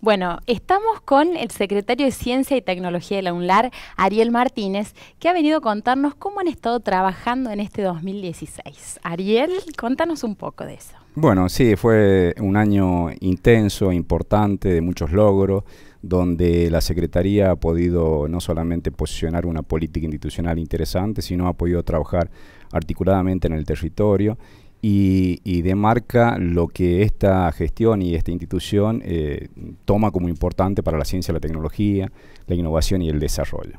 Bueno, estamos con el secretario de Ciencia y Tecnología de la UNLAR, Ariel Martínez, que ha venido a contarnos cómo han estado trabajando en este 2016. Ariel, contanos un poco de eso. Bueno, sí, fue un año intenso, importante, de muchos logros, donde la Secretaría ha podido no solamente posicionar una política institucional interesante, sino ha podido trabajar articuladamente en el territorio y, demarca lo que esta gestión y esta institución eh, toma como importante para la ciencia, la tecnología, la innovación y el desarrollo.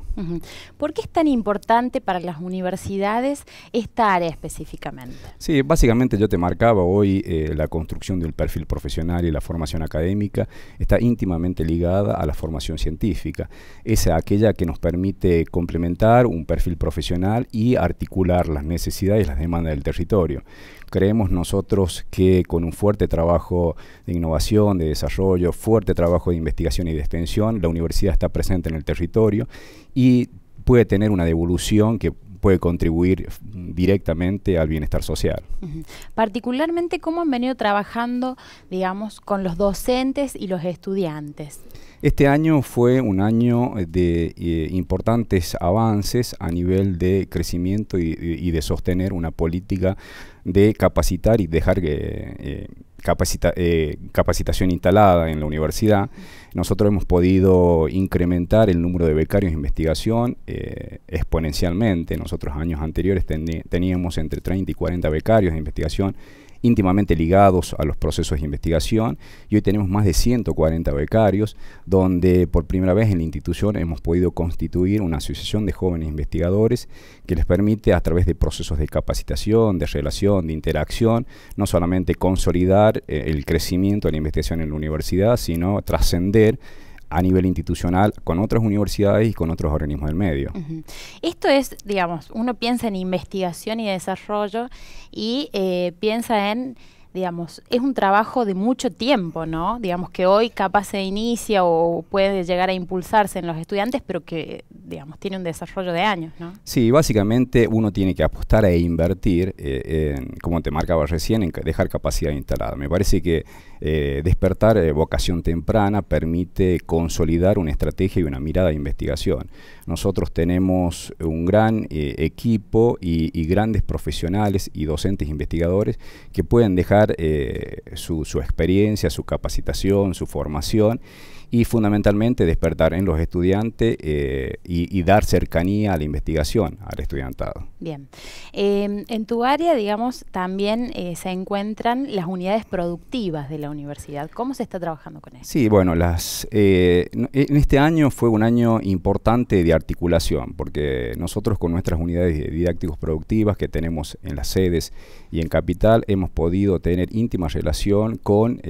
¿Por qué es tan importante para las universidades esta área específicamente? Sí, básicamente yo te marcaba hoy eh, la construcción del perfil profesional y la formación académica está íntimamente ligada a la formación científica. Es aquella que nos permite complementar un perfil profesional y articular las necesidades y las demandas del territorio creemos nosotros que con un fuerte trabajo de innovación, de desarrollo, fuerte trabajo de investigación y de extensión, la universidad está presente en el territorio y puede tener una devolución que puede contribuir directamente al bienestar social. Particularmente, ¿cómo han venido trabajando, digamos, con los docentes y los estudiantes? Este año fue un año eh, de eh, importantes avances a nivel de crecimiento y, de sostener una política de capacitar y dejar eh, capacitación instalada en la universidad. Nosotros hemos podido incrementar el número de becarios de investigación exponencialmente. Nosotros años anteriores teníamos entre 30 y 40 becarios de investigación íntimamente ligados a los procesos de investigación y hoy tenemos más de 140 becarios donde por primera vez en la institución hemos podido constituir una asociación de jóvenes investigadores que les permite a través de procesos de capacitación, de relación, de interacción, no solamente consolidar eh, el crecimiento de la investigación en la universidad, sino trascender a nivel institucional con otras universidades y con otros organismos del medio. Esto es, digamos, uno piensa en investigación y desarrollo y eh, piensa en es un trabajo de mucho tiempo, ¿no? Digamos que hoy capaz se inicia o puede llegar a impulsarse en los estudiantes, pero que, digamos, tiene un desarrollo de años, ¿no? Sí, básicamente uno tiene que apostar e invertir, eh, como te marcaba recién, en dejar capacidad instalada. Me parece que eh, despertar eh, vocación temprana permite consolidar una estrategia y una mirada de investigación. Nosotros tenemos un gran equipo y grandes profesionales y docentes investigadores que pueden dejar eh, su, su experiencia, su capacitación, su formación y fundamentalmente despertar en los estudiantes eh, y, dar cercanía a la investigación al estudiantado. Bien. Em, en tu área, digamos, también eh, se encuentran las unidades productivas de la universidad. ¿Cómo se está trabajando con eso? Sí, bueno, las, eh, en este año fue un año importante de articulación, porque nosotros con nuestras unidades didácticas productivas que tenemos en las sedes y en Capital hemos podido tener íntima relación con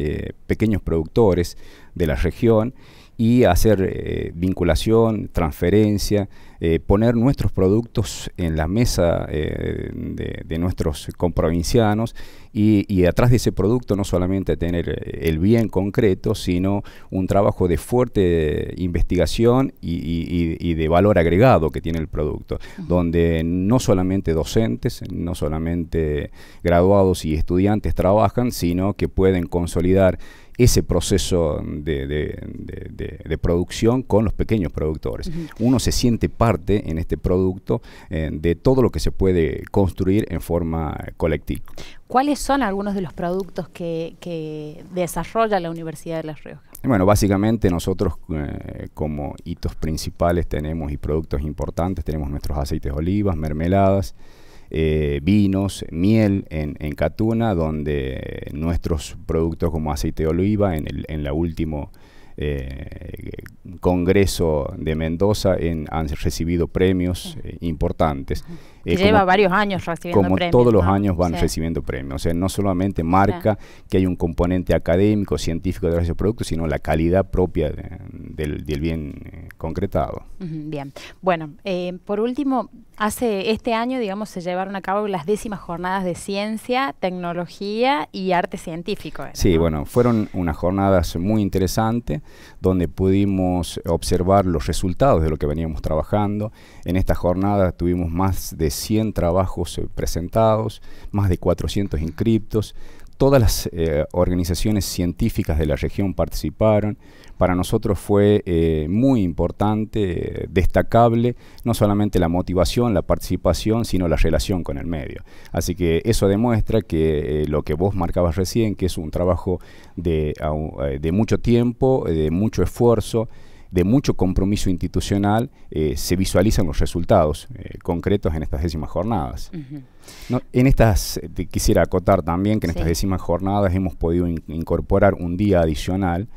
pequeños productores, de la región y hacer eh, vinculación, transferencia, eh, poner nuestros productos en la mesa eh, de, de, nuestros comprovincianos y, atrás de ese producto no solamente tener eh, el bien concreto, sino un trabajo de fuerte eh, investigación y, de valor agregado que tiene el producto, donde no solamente docentes, no solamente graduados y estudiantes trabajan, sino que pueden consolidar ese proceso de, producción con los pequeños productores. Uno se siente parte en este producto eh, de todo lo que se puede construir en forma colectiva. ¿Cuáles son algunos de los productos que, desarrolla la Universidad de las Rioja? Bueno, básicamente nosotros eh, como hitos principales tenemos y productos importantes, tenemos nuestros aceites de olivas, mermeladas, eh, vinos, miel en, en, Catuna, donde nuestros productos como aceite de oliva en, en la última eh, Congreso de Mendoza en, han recibido premios eh, importantes. Eh, lleva varios años recibiendo como premios. Como todos los años van recibiendo premios. O sea, no solamente marca que hay un componente académico, científico de los productos, sino la calidad propia del, del, bien eh, concretado. Bien. Bueno, por último, Hace este año, digamos, se llevaron a cabo las décimas jornadas de ciencia, tecnología y arte científico. Sí, bueno, fueron unas jornadas muy interesantes donde pudimos observar los resultados de lo que veníamos trabajando. En esta jornada tuvimos más de 100 trabajos eh, presentados, más de 400 inscriptos, todas las eh, organizaciones científicas de la región participaron. Para nosotros fue eh, muy importante, eh, destacable, no solamente la motivación, la participación, sino la relación con el medio. Así que eso demuestra que lo que vos marcabas recién, que es un trabajo de mucho tiempo, de mucho esfuerzo, de mucho compromiso institucional eh, se visualizan los resultados eh, concretos en estas décimas jornadas. en estas, eh, quisiera acotar también que en estas décimas jornadas hemos podido incorporar un día adicional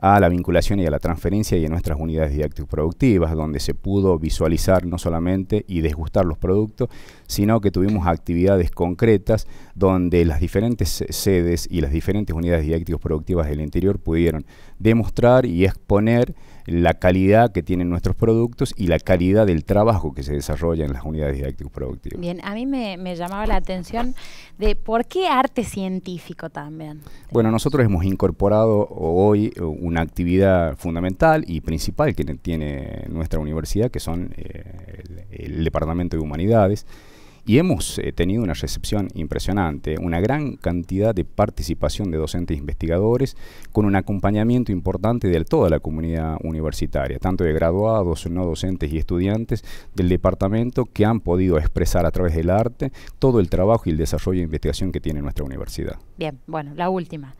a la vinculación y a la transferencia y a nuestras unidades didácticas productivas donde se pudo visualizar no solamente y desgustar los productos, sino que tuvimos actividades concretas donde las diferentes sedes y las diferentes unidades didácticas productivas del interior pudieron demostrar y exponer la calidad que tienen nuestros productos y la calidad del trabajo que se desarrolla en las unidades didácticas productivas Bien, a mí me, llamaba la atención de por qué arte científico también. Bueno, nosotros hemos incorporado hoy una actividad fundamental y principal que tiene nuestra universidad, que son eh, el, Departamento de Humanidades. Y hemos eh, tenido una recepción impresionante, una gran cantidad de participación de docentes e investigadores, con un acompañamiento importante de toda la comunidad universitaria, tanto de graduados, no docentes y estudiantes del departamento que han podido expresar a través del arte todo el trabajo y el desarrollo de investigación que tiene nuestra universidad. Bien, bueno, la última.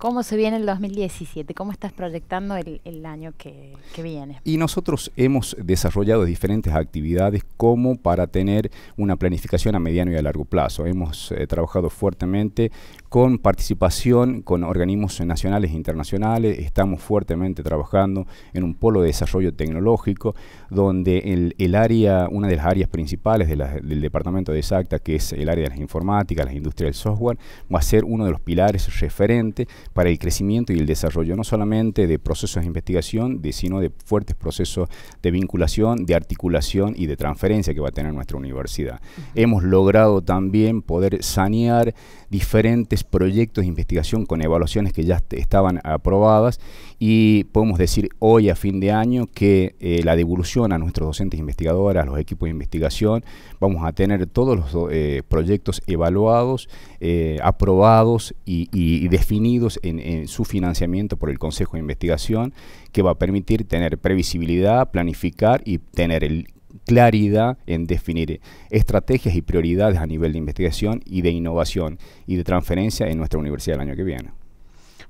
¿Cómo se viene el 2017? ¿Cómo estás proyectando el, año que, viene? Y nosotros hemos desarrollado diferentes actividades como para tener una planificación a mediano y a largo plazo. Hemos eh, trabajado fuertemente con participación con organismos nacionales e internacionales. Estamos fuertemente trabajando en un polo de desarrollo tecnológico donde el, área, una de las áreas principales del departamento de SACTA, que es el área de las informáticas, las industrias del software, va a ser uno de los pilares referentes para el crecimiento y el desarrollo no solamente de procesos de investigación, sino de fuertes procesos de vinculación, de articulación y de transferencia que va a tener nuestra universidad. Hemos logrado también poder sanear diferentes proyectos de investigación con evaluaciones que ya estaban aprobadas y podemos decir hoy a fin de año que eh, la devolución a nuestros docentes investigadores, a los equipos de investigación, vamos a tener todos los eh, proyectos evaluados, eh, aprobados y definidos en, su financiamiento por el Consejo de Investigación, que va a permitir tener previsibilidad, planificar y tener claridad en definir estrategias y prioridades a nivel de investigación y de innovación y de transferencia en nuestra universidad el año que viene.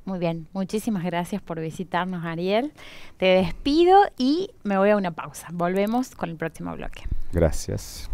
Muy bien, muchísimas gracias por visitarnos, Ariel. Te despido y me voy a una pausa. Volvemos con el próximo bloque. Gracias.